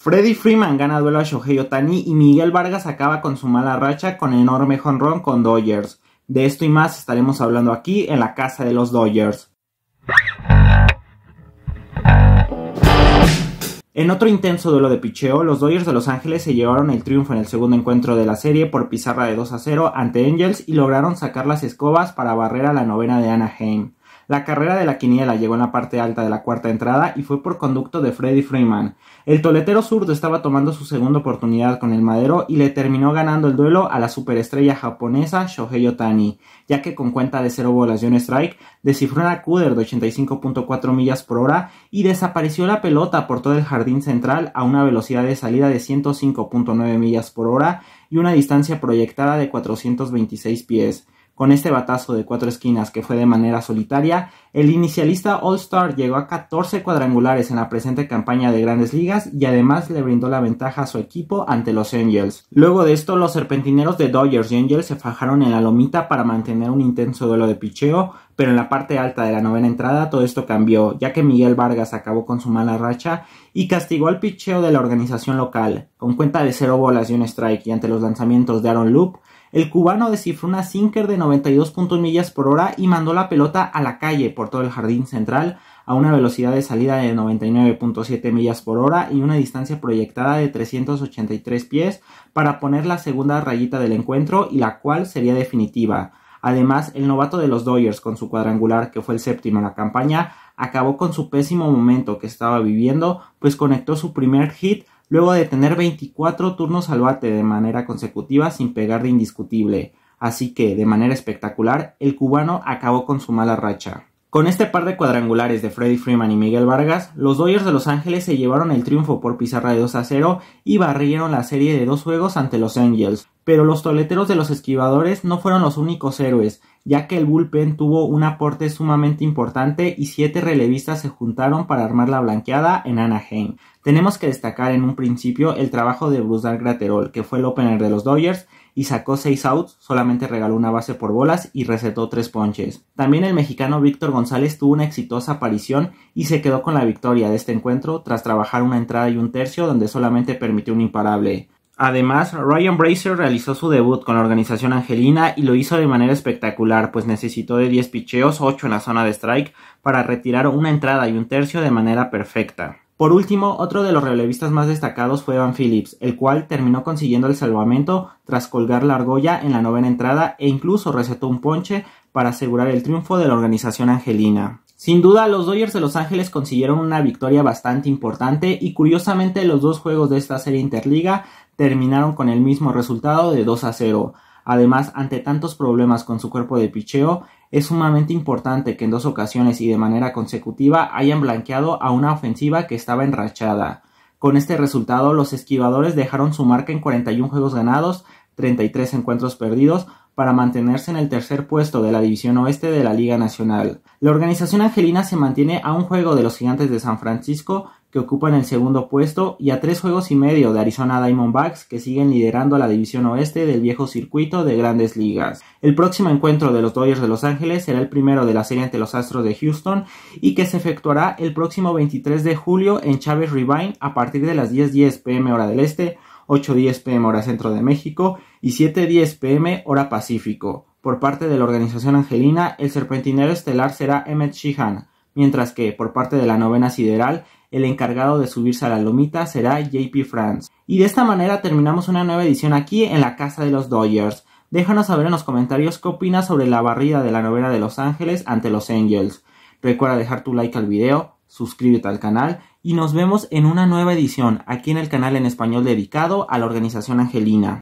Freddy Freeman gana duelo a Shohei Otani y Miguel Vargas acaba con su mala racha con enorme honrón con Dodgers. De esto y más estaremos hablando aquí en la casa de los Dodgers. En otro intenso duelo de picheo, los Dodgers de Los Ángeles se llevaron el triunfo en el segundo encuentro de la serie por pizarra de 2 a 0 ante Angels y lograron sacar las escobas para barrer a la novena de Anaheim. La carrera de la quiniela llegó en la parte alta de la cuarta entrada y fue por conducto de Freddy Freeman. El toletero zurdo estaba tomando su segunda oportunidad con el madero y le terminó ganando el duelo a la superestrella japonesa Shohei Otani, ya que con cuenta de cero bolas y un strike, descifró una cuder de 85.4 millas por hora y desapareció la pelota por todo el jardín central a una velocidad de salida de 105.9 millas por hora y una distancia proyectada de 426 pies. Con este batazo de cuatro esquinas que fue de manera solitaria, el inicialista All-Star llegó a 14 cuadrangulares en la presente campaña de grandes ligas y además le brindó la ventaja a su equipo ante los Angels. Luego de esto, los serpentineros de Dodgers y Angels se fajaron en la lomita para mantener un intenso duelo de picheo, pero en la parte alta de la novena entrada todo esto cambió, ya que Miguel Vargas acabó con su mala racha y castigó al picheo de la organización local. Con cuenta de cero bolas y un strike y ante los lanzamientos de Aaron Loop, el cubano descifró una sinker de 92.1 millas por hora y mandó la pelota a la calle por todo el jardín central a una velocidad de salida de 99.7 millas por hora y una distancia proyectada de 383 pies para poner la segunda rayita del encuentro y la cual sería definitiva. Además, el novato de los Dodgers con su cuadrangular, que fue el séptimo en la campaña, acabó con su pésimo momento que estaba viviendo, pues conectó su primer hit luego de tener 24 turnos al bate de manera consecutiva sin pegar de indiscutible, así que de manera espectacular el cubano acabó con su mala racha. Con este par de cuadrangulares de Freddy Freeman y Miguel Vargas, los Dodgers de Los Ángeles se llevaron el triunfo por pizarra de 2 a 0 y barrieron la serie de dos juegos ante los Angels, pero los toleteros de los esquivadores no fueron los únicos héroes, ya que el bullpen tuvo un aporte sumamente importante y siete relevistas se juntaron para armar la blanqueada en Anaheim. Tenemos que destacar en un principio el trabajo de Bruce Graterol, que fue el opener de los Dodgers y sacó seis outs, solamente regaló una base por bolas y recetó tres ponches. También el mexicano Víctor González tuvo una exitosa aparición y se quedó con la victoria de este encuentro tras trabajar una entrada y un tercio donde solamente permitió un imparable. Además, Ryan Bracer realizó su debut con la organización angelina y lo hizo de manera espectacular, pues necesitó de 10 picheos, 8 en la zona de strike, para retirar una entrada y un tercio de manera perfecta. Por último, otro de los relevistas más destacados fue Evan Phillips, el cual terminó consiguiendo el salvamento tras colgar la argolla en la novena entrada e incluso recetó un ponche para asegurar el triunfo de la organización angelina. Sin duda, los Dodgers de Los Ángeles consiguieron una victoria bastante importante y curiosamente los dos juegos de esta serie interliga terminaron con el mismo resultado de 2 a 0. Además, ante tantos problemas con su cuerpo de picheo, es sumamente importante que en dos ocasiones y de manera consecutiva hayan blanqueado a una ofensiva que estaba enrachada. Con este resultado, los esquivadores dejaron su marca en 41 juegos ganados, 33 encuentros perdidos, para mantenerse en el tercer puesto de la División Oeste de la Liga Nacional. La organización angelina se mantiene a un juego de los Gigantes de San Francisco, que ocupan el segundo puesto, y a tres juegos y medio de Arizona Diamondbacks, que siguen liderando la División Oeste del viejo circuito de grandes ligas. El próximo encuentro de los Dodgers de Los Ángeles será el primero de la serie ante los Astros de Houston y que se efectuará el próximo 23 de julio en Chávez rivine a partir de las 10:10 pm hora del este 8.10 pm hora centro de México y 7.10 pm hora Pacífico. Por parte de la organización angelina, el serpentinero estelar será Emmet Sheehan, mientras que, por parte de la novena sideral, el encargado de subirse a la lomita será JP Franz. Y de esta manera terminamos una nueva edición aquí en la casa de los Dodgers. Déjanos saber en los comentarios qué opinas sobre la barrida de la novena de Los Ángeles ante los Angels. Recuerda dejar tu like al video, suscríbete al canal y nos vemos en una nueva edición aquí en el canal en español dedicado a la organización angelina.